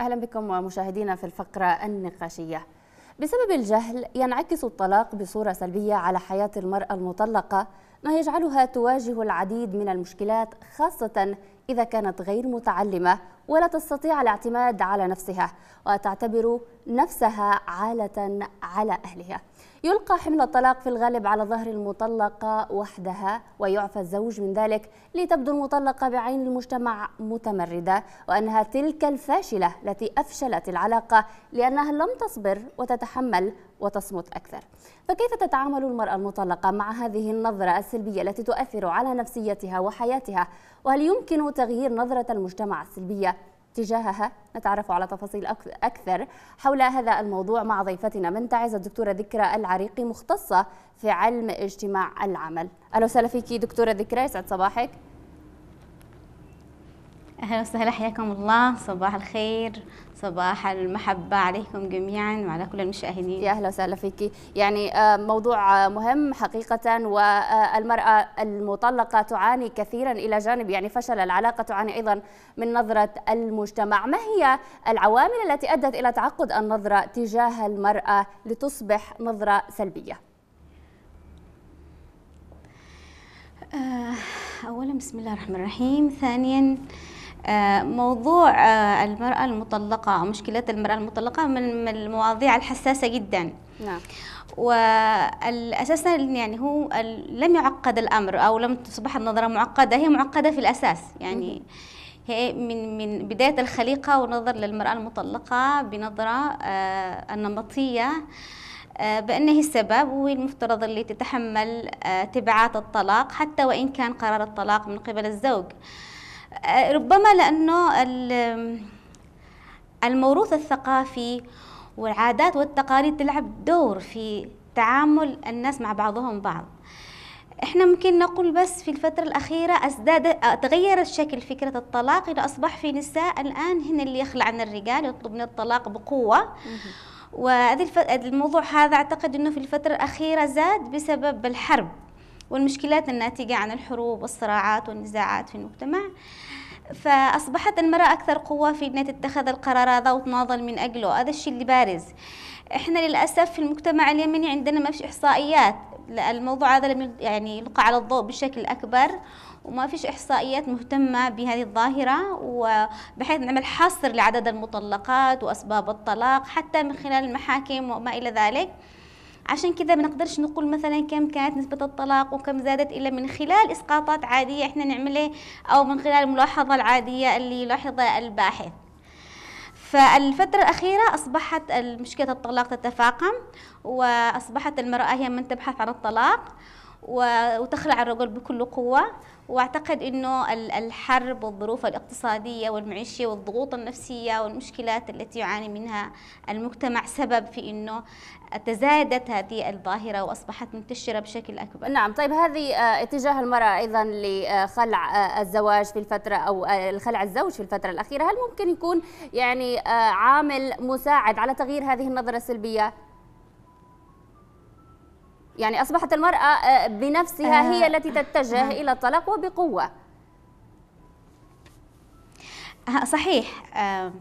أهلا بكم مشاهدينا في الفقرة النقاشية بسبب الجهل ينعكس الطلاق بصورة سلبية على حياة المرأة المطلقة ما يجعلها تواجه العديد من المشكلات خاصة إذا كانت غير متعلمة ولا تستطيع الاعتماد على نفسها وتعتبر نفسها عالة على أهلها يلقى حمل الطلاق في الغالب على ظهر المطلقة وحدها ويعفى الزوج من ذلك لتبدو المطلقة بعين المجتمع متمردة وأنها تلك الفاشلة التي أفشلت العلاقة لأنها لم تصبر وتتحمل وتصمت أكثر فكيف تتعامل المرأة المطلقة مع هذه النظرة السلبية التي تؤثر على نفسيتها وحياتها وهل يمكن تغيير نظرة المجتمع السلبية اتجاهها نتعرف على تفاصيل أكثر حول هذا الموضوع مع ضيفتنا من تعز الدكتورة ذكرى العريقي مختصة في علم اجتماع العمل أهلا وسهلا فيكي دكتورة ذكرى يسعد صباحك اهلا وسهلا حياكم الله صباح الخير صباح المحبة عليكم جميعا وعلى كل المشاهدين يا أهلا وسهلا فيك يعني آه، موضوع مهم حقيقة والمرأة المطلقة تعاني كثيرا إلى جانب يعني فشل العلاقة تعاني أيضا من نظرة المجتمع ما هي العوامل التي أدت إلى تعقد النظرة تجاه المرأة لتصبح نظرة سلبية؟ آه، أولا بسم الله الرحمن الرحيم ثانيا آه، موضوع آه، المرأة المطلقة مشكلات المرأة المطلقة من المواضيع الحساسة جدا نعم والأساس يعني هو لم يعقد الامر او لم تصبح النظره معقده هي معقده في الاساس يعني هي من من بدايه الخليقه والنظر للمراه المطلقه بنظره آه، النمطيه بأن بأنه السبب والمفترض اللي تتحمل تبعات الطلاق حتى وإن كان قرار الطلاق من قبل الزوج آه، ربما لأنه الموروث الثقافي والعادات والتقاليد تلعب دور في تعامل الناس مع بعضهم بعض احنا ممكن نقول بس في الفترة الأخيرة ازداد آه، تغير الشكل فكرة الطلاق إذا أصبح في نساء الآن هن اللي يخلعن الرجال يطلبن الطلاق بقوة وهذا الموضوع هذا أعتقد أنه في الفترة الأخيرة زاد بسبب الحرب والمشكلات الناتجة عن الحروب والصراعات والنزاعات في المجتمع فأصبحت المرأة أكثر قوة في أنها تتخذ القرار هذا وتناضل من أجله هذا الشيء اللي بارز إحنا للأسف في المجتمع اليمني عندنا ما فيش إحصائيات الموضوع هذا لم يعني يلقى على الضوء بشكل أكبر وما فيش إحصائيات مهتمة بهذه الظاهرة وبحيث نعمل حصر لعدد المطلقات وأسباب الطلاق حتى من خلال المحاكم وما إلى ذلك عشان كذا ما نقدرش نقول مثلا كم كانت نسبة الطلاق وكم زادت إلا من خلال إسقاطات عادية إحنا نعمله إيه؟ أو من خلال الملاحظة العادية اللي يلاحظها الباحث فالفترة الأخيرة أصبحت مشكلة الطلاق تتفاقم وأصبحت المرأة هي من تبحث عن الطلاق وتخلع الرجل بكل قوة واعتقد انه الحرب والظروف الاقتصاديه والمعيشيه والضغوط النفسيه والمشكلات التي يعاني منها المجتمع سبب في انه تزايدت هذه الظاهره واصبحت منتشره بشكل اكبر. نعم، طيب هذه آه، اتجاه المراه ايضا لخلع آه، الزواج في الفتره او الخلع آه، الزوج في الفتره الاخيره، هل ممكن يكون يعني عامل مساعد على تغيير هذه النظره السلبيه؟ يعني أصبحت المرأة آه، بنفسها آه هي التي تتجه آه إلى الطلاق وبقوة آه، صحيح آه،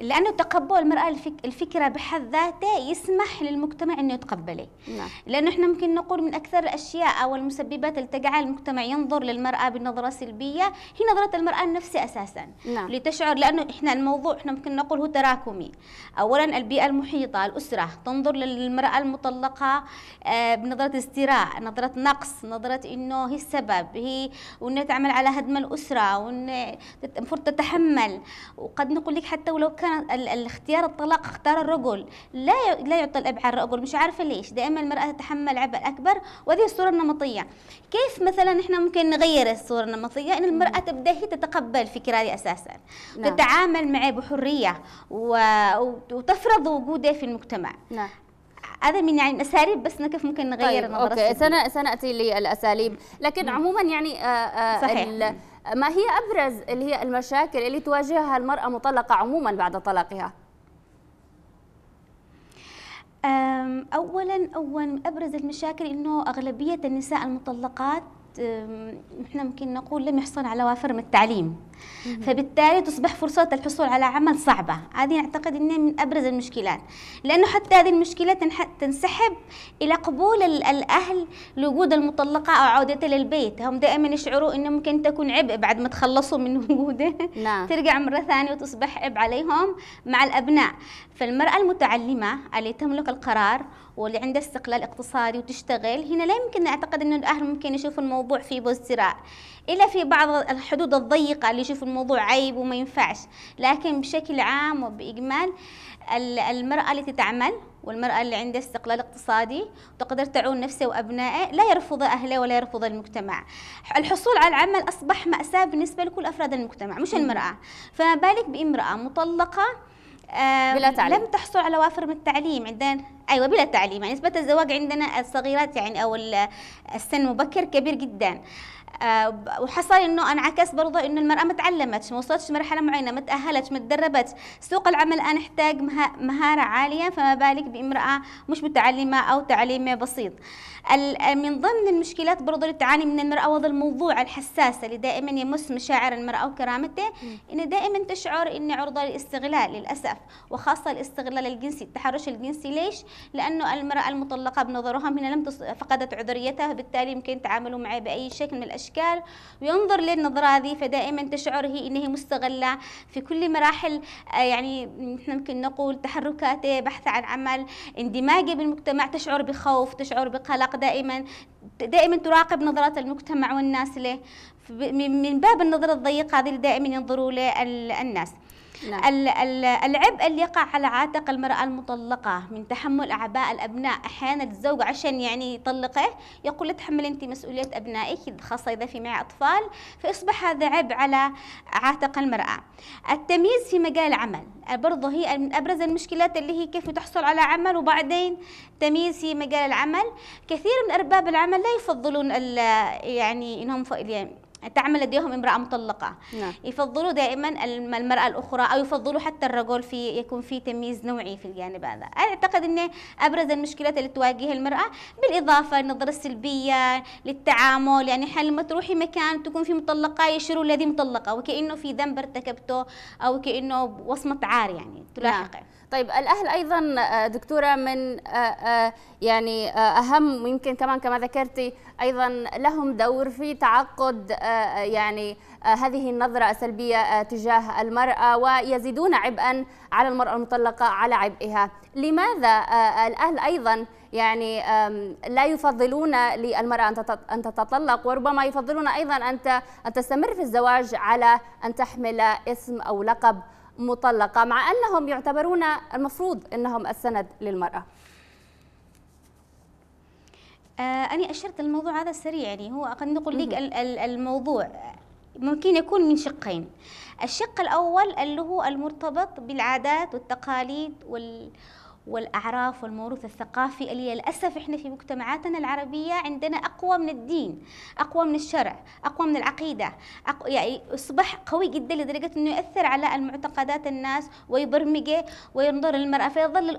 لانه تقبل المراه الفك... الفكره بحد ذاته يسمح للمجتمع انه يتقبله نعم. لانه احنا ممكن نقول من اكثر الاشياء او المسببات اللي تجعل المجتمع ينظر للمراه بنظره سلبيه هي نظره المراه النفسي اساسا نعم. لتشعر لانه احنا الموضوع احنا ممكن نقول هو تراكمي اولا البيئه المحيطه الاسره تنظر للمراه المطلقه آه، بنظره ازدراء نظره نقص نظره انه هي السبب هي وانها تعمل على هدم الاسره وان المفروض تتحمل وقد نقول لك حتى ولو كان كان الاختيار الطلاق اختار الرجل لا لا يعطى الاب على الرجل مش عارفه ليش دائما المراه تتحمل عبء اكبر وهذه الصوره النمطيه كيف مثلا احنا ممكن نغير الصوره النمطيه ان المراه تبدا هي تتقبل الفكره هذه اساسا نعم. تتعامل معه بحريه و... وتفرض وجوده في المجتمع نعم. هذا من يعني اساليب بس كيف ممكن نغير طيب نظرتنا اوكي سناتي للاساليب لكن عموما يعني آآ آه، آآ آه، صحيح ما هي أبرز اللي هي المشاكل اللي تواجهها المرأة مطلقة عموما بعد طلاقها؟ أولا أولا أبرز المشاكل أنه أغلبية النساء المطلقات نحن ممكن نقول لم يحصل على وافر من التعليم فبالتالي تصبح فرصة الحصول على عمل صعبة هذه أعتقد أنها من أبرز المشكلات لأنه حتى هذه المشكلة تنسحب إلى قبول الأهل لوجود المطلقة أو عودتها للبيت هم دائما يشعروا أنه ممكن تكون عبء بعد ما تخلصوا من وجوده نعم. ترجع مرة ثانية وتصبح عبء عليهم مع الأبناء فالمرأة المتعلمة اللي تملك القرار واللي عندها استقلال اقتصادي وتشتغل هنا لا يمكن أعتقد أنه الأهل ممكن يشوفوا الموضوع في بوزتراء إلا في بعض الحدود الضيقة اللي يشوف الموضوع عيب وما ينفعش لكن بشكل عام وبإجمال المرأة التي تعمل والمرأة اللي عندها استقلال اقتصادي وتقدر تعون نفسها وأبنائها لا يرفض أهلها ولا يرفض المجتمع الحصول على العمل أصبح مأساة بالنسبة لكل أفراد المجتمع مش المرأة فما بالك بامرأة مطلقة بلا تعليم لم تحصل على وافر من التعليم عندنا ايوه بلا تعليم يعني نسبه الزواج عندنا الصغيرات يعني او السن مبكر كبير جدا آه، وحصل انه انعكس برضه انه المراه ما تعلمتش ما وصلتش مرحله معينه ما تاهلت ما تدربت سوق العمل الان يحتاج مهاره عاليه فما بالك بامراه مش متعلمه او تعليمها بسيط من ضمن المشكلات برضه اللي تعاني من المراه وهذا الموضوع الحساس اللي دائما يمس مشاعر المراه وكرامته انه دائما تشعر ان عرضه للاستغلال للاسف وخاصه الاستغلال الجنسي التحرش الجنسي ليش لانه المراه المطلقه بنظرهم هنا لم فقدت عذريتها بالتالي يمكن تعاملوا معه باي شكل من الاشياء الأشكال وينظر للنظرة هذه فدائما تشعر هي أنها مستغلة في كل مراحل آه، يعني نحن ممكن نقول تحركاته بحث عن عمل اندماجه بالمجتمع تشعر بخوف تشعر بقلق دائما دائما تراقب نظرات المجتمع والناس له من باب النظرة الضيقة هذه دائما ينظروا له الناس نعم. العبء اللي يقع على عاتق المرأة المطلقة من تحمل أعباء الأبناء أحيانا الزوج عشان يعني يطلقه يقول له تحملي أنت مسؤولية أبنائك خاصة إذا في معي أطفال فيصبح هذا عبء على عاتق المرأة التمييز في مجال العمل برضه هي من أبرز المشكلات اللي هي كيف تحصل على عمل وبعدين تمييز في مجال العمل كثير من أرباب العمل لا يفضلون يعني إنهم يعني تعمل لديهم امرأة مطلقة نعم. يفضلوا دائما المرأة الأخرى أو يفضلوا حتى الرجل في يكون في تمييز نوعي في الجانب هذا أعتقد أن أبرز المشكلات اللي تواجه المرأة بالإضافة للنظرة السلبية للتعامل يعني حال ما تروحي مكان تكون في مطلقة يشيروا الذي مطلقة وكأنه في ذنب ارتكبته أو كأنه وصمة عار يعني تلاحقه نعم. طيب الاهل ايضا آه، دكتوره من آه، آه، يعني اهم يمكن كمان كما ذكرتي ايضا لهم دور في تعقد يعني آه، هذه النظرة السلبية آه، تجاه المرأة ويزيدون عبئا على المرأة المطلقة على عبئها لماذا آه، الأهل أيضا يعني لا يفضلون للمرأة أن تتطلق وربما يفضلون أيضا أن تستمر في الزواج على أن تحمل اسم أو لقب مطلقة مع أنهم يعتبرون المفروض أنهم السند للمرأة آه أنا أشرت الموضوع هذا سريع يعني هو قد نقول لك الموضوع ممكن يكون من شقين الشق الأول اللي هو المرتبط بالعادات والتقاليد وال والاعراف والموروث الثقافي اللي للاسف احنا في مجتمعاتنا العربيه عندنا اقوى من الدين، اقوى من الشرع، اقوى من العقيده، أقوى يعني اصبح قوي جدا لدرجه انه ياثر على المعتقدات الناس ويبرمجه وينظر للمراه فيظل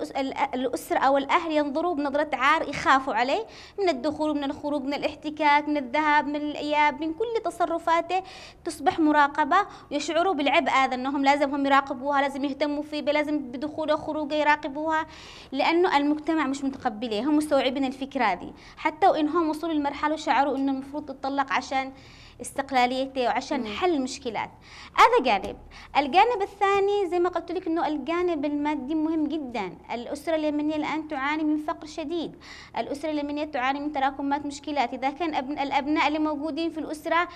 الاسره او الاهل ينظروا بنظره عار يخافوا عليه من الدخول من الخروج من الاحتكاك من الذهاب من الاياب من كل تصرفاته تصبح مراقبه يشعروا بالعبء هذا انهم لازم هم يراقبوها لازم يهتموا فيه لازم بدخوله وخروجه يراقبوها لانه المجتمع مش متقبليه هم مستوعبين الفكره دي حتى وان هم وصلوا لمرحله شعروا انه المفروض تطلق عشان استقلاليتي وعشان مم. حل مشكلات هذا جانب الجانب الثاني زي ما قلت لك انه الجانب المادي مهم جدا الاسره اليمنيه الان تعاني من فقر شديد الاسره اليمنيه تعاني من تراكمات مشكلات اذا كان أبن الابناء اللي موجودين في الاسره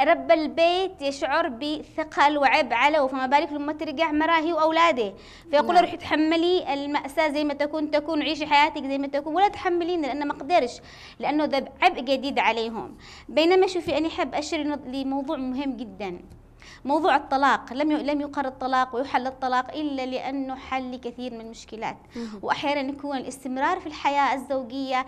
رب البيت يشعر بثقل وعب عليه فما بالك لما ترجع مراهي واولاده فيقول نعم. روحي تحملي الماساه زي ما تكون تكون عيشي حياتك زي ما تكون ولا تحملين لانه ما قدرش لانه ذا عبء جديد عليهم بينما شوفي انا احب أشير لموضوع مهم جدا موضوع الطلاق لم لم يقر الطلاق ويحل الطلاق الا لانه حل لكثير من المشكلات واحيانا يكون الاستمرار في الحياه الزوجيه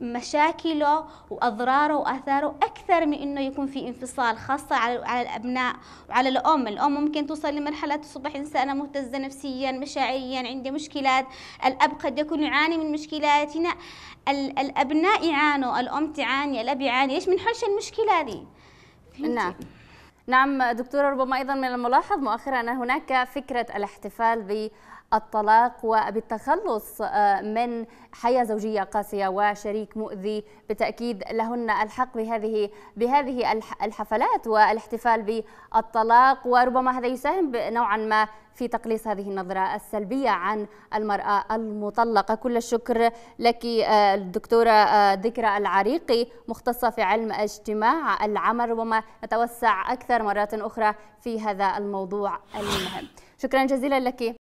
مشاكله واضراره واثاره اكثر من انه يكون في انفصال خاصه على على الابناء وعلى الام، الام ممكن توصل لمرحله تصبح انسانه مهتزه نفسيا، مشاعريا، عندي مشكلات، الاب قد يكون يعاني من مشكلات، هنا الابناء يعانوا، الام تعاني، الاب يعاني، ليش بنحلش المشكله دي؟ نعم نعم دكتورة ربما أيضا من الملاحظ مؤخرا أن هناك فكرة الاحتفال بالطلاق وبالتخلص آه، من حياة زوجية قاسية وشريك مؤذي بالتأكيد لهن الحق بهذه بهذه الحفلات والاحتفال بالطلاق وربما هذا يساهم نوعا ما في تقليص هذه النظرة السلبية عن المرأة المطلقة كل الشكر لك آه، الدكتورة آه، ذكرى العريقي مختصة في علم اجتماع العمل وما نتوسع أكثر مرات أخرى في هذا الموضوع المهم شكرا جزيلا لك